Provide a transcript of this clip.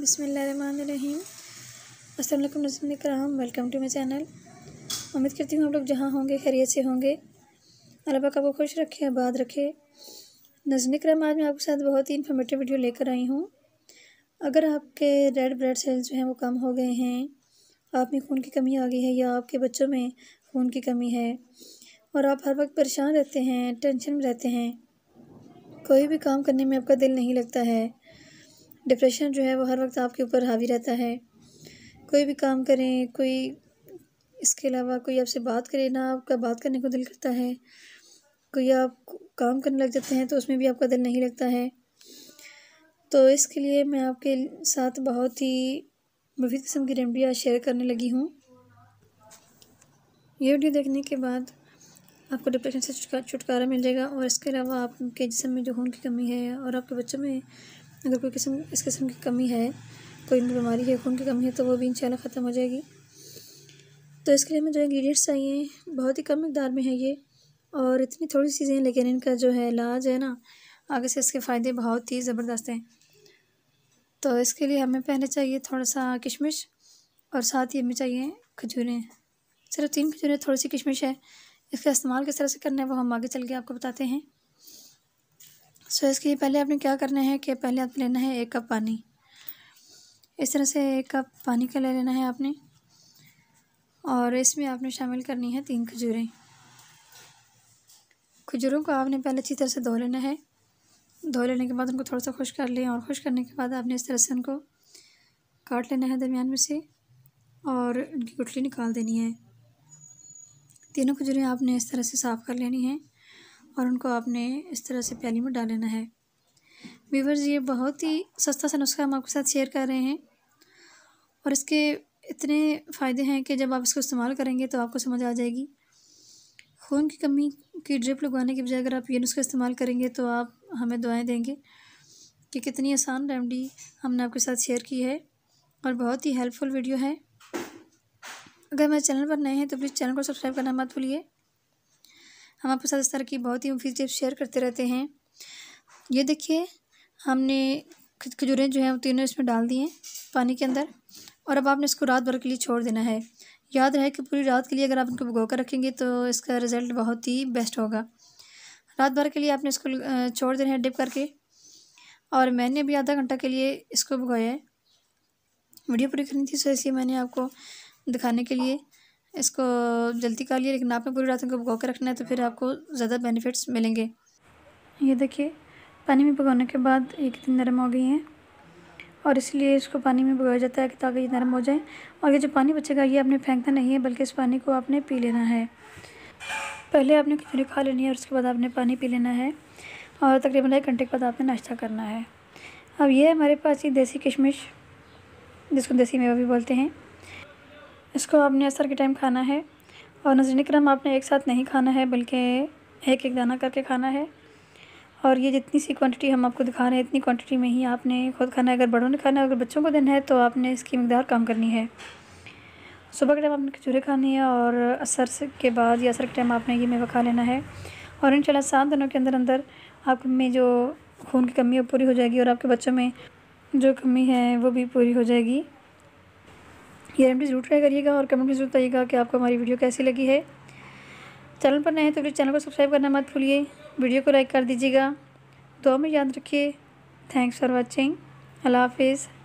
बिसमीम असल नजम कराम वेलकम टू माई चैनल उम्मीद करती हूँ आप लोग जहाँ होंगे खैरियत से होंगे अल्लाह पाक आपको खुश रखे आबाद रखे नजम कराम आज मैं आपके साथ बहुत ही इन्फॉर्मेटिव वीडियो लेकर आई हूँ अगर आपके रेड ब्लड सेल्स जो हैं वो कम हो गए हैं आप में खून की कमी आ गई है या आपके बच्चों में खून की कमी है और आप हर वक्त परेशान रहते हैं टेंशन में रहते हैं कोई भी काम करने में आपका दिल नहीं लगता है डिप्रेशन जो है वो हर वक्त आपके ऊपर हावी रहता है कोई भी काम करें कोई इसके अलावा कोई आपसे बात करे ना आपका बात करने को दिल करता है कोई आप काम करने लग जाते हैं तो उसमें भी आपका दिल नहीं लगता है तो इसके लिए मैं आपके साथ बहुत ही मुफी किस्म की रेमडियाँ शेयर करने लगी हूँ ये वीडियो देखने के बाद आपको डिप्रेशन से छुटकारा मिल जाएगा और इसके अलावा आपके जिसम में जो खून की कमी है और आपके बच्चों में अगर कोई किस्म इस किस्म की कमी है कोई बीमारी है खून की कमी है तो वो भी इंशाल्लाह ख़त्म हो जाएगी तो इसके लिए हमें जो इंग्रेडिएंट्स चाहिए बहुत ही कम मकदार में है ये और इतनी थोड़ी चीज़ें हैं लेकिन इनका जो है इलाज है ना आगे से इसके फ़ायदे बहुत ही ज़बरदस्त हैं तो इसके लिए हमें पहले चाहिए थोड़ा सा किशमिश और साथ ही हमें चाहिए खजूरें सिर्फ तीन खजूरें थोड़ी सी किशमिश है इसका इस्तेमाल किस तरह से करना है वो हम आगे चल के आपको बताते हैं सो so, इसके लिए पहले आपने क्या करना है कि पहले आप लेना है एक कप पानी इस तरह से एक कप पानी का ले लेना है आपने और इसमें आपने शामिल करनी है तीन खजूरें खजूरों को आपने पहले अच्छी तरह से धो लेना है धो लेने के बाद उनको थोड़ा सा खुश कर लें और खुश करने के बाद आपने इस तरह से उनको काट लेना है दरमियान में से और उनकी गुठली निकाल देनी है तीनों खजूरें आपने इस तरह से साफ़ कर लेनी है और उनको आपने इस तरह से प्याली में डाल लेना है वीवर्स ये बहुत ही सस्ता सा नुस्खा हम आपके साथ शेयर कर रहे हैं और इसके इतने फ़ायदे हैं कि जब आप इसको इस्तेमाल करेंगे तो आपको समझ आ जाएगी खून की कमी की ड्रिप लगवाने के बजाय अगर आप ये नुस्खा इस्तेमाल करेंगे तो आप हमें दुआएं देंगे कि कितनी आसान रेमडी हमने आपके साथ शेयर की है और बहुत ही हेल्पफुल वीडियो है अगर मेरे चैनल पर नए हैं तो प्लीज़ चैनल को सब्सक्राइब करना मत भूलिए हम आपके साथ इस तरह की बहुत ही मुफीद टिप्स शेयर करते रहते हैं ये देखिए हमने खजूरें जो हैं वो तीनों इसमें डाल दिए पानी के अंदर और अब आपने इसको रात भर के लिए छोड़ देना है याद रहे कि पूरी रात के लिए अगर आप इनको भुगो कर रखेंगे तो इसका रिज़ल्ट बहुत ही बेस्ट होगा रात भर के लिए आपने इसको छोड़ देना है डिप करके और मैंने अभी आधा घंटा के लिए इसको भिगोया है वीडियो पूरी करनी थी सो इसलिए मैंने आपको दिखाने के लिए इसको जल्दी कर लिए लेकिन आपने पूरी रात को भुगो के रखना है तो फिर आपको ज़्यादा बेनिफिट्स मिलेंगे ये देखिए पानी में भगाने के बाद ये कितनी नरम हो गई हैं और इसलिए इसको पानी में भगाया जाता है ताकि ये नरम हो जाए और ये जो पानी बचेगा ये आपने फेंकना नहीं है बल्कि इस पानी को आपने पी लेना है पहले आपने खिचड़ी खा लेनी है और उसके बाद आपने पानी पी लेना है और तकरीबन एक घंटे के बाद आपने नाश्ता करना है अब ये हमारे पास ये देसी किशमिश जिसको देसी मेवा भी बोलते हैं इसको आपने असर के टाइम खाना है और नजरीन क्रम आपने एक साथ नहीं खाना है बल्कि एक एक दाना करके खाना है और ये जितनी सी क्वांटिटी हम आपको दिखा रहे हैं इतनी क्वांटिटी में ही आपने खुद खाना है अगर बड़ों ने खाना है अगर बच्चों को देना है तो आपने इसकी मकदार कम करनी है सुबह के टाइम आपने खजूरें खानी है और असर के बाद या असर के टाइम आपने ये मेवा खा लेना है और इन शाला सात दिनों के अंदर अंदर आप में जो खून की कमी है पूरी हो जाएगी और आपके बच्चों में जो कमी है वो भी पूरी हो जाएगी ये रेमडी जरूर ट्राई करिएगा और कमेंट में जरूर बताइएगा कि आपको हमारी वीडियो कैसी लगी है चैनल पर नए हैं तो प्लीज़ चैनल को सब्सक्राइब करना मत भूलिए वीडियो को लाइक कर दीजिएगा दो में याद रखिए थैंक्स फॉर वॉचिंग अल्लाह हाफिज़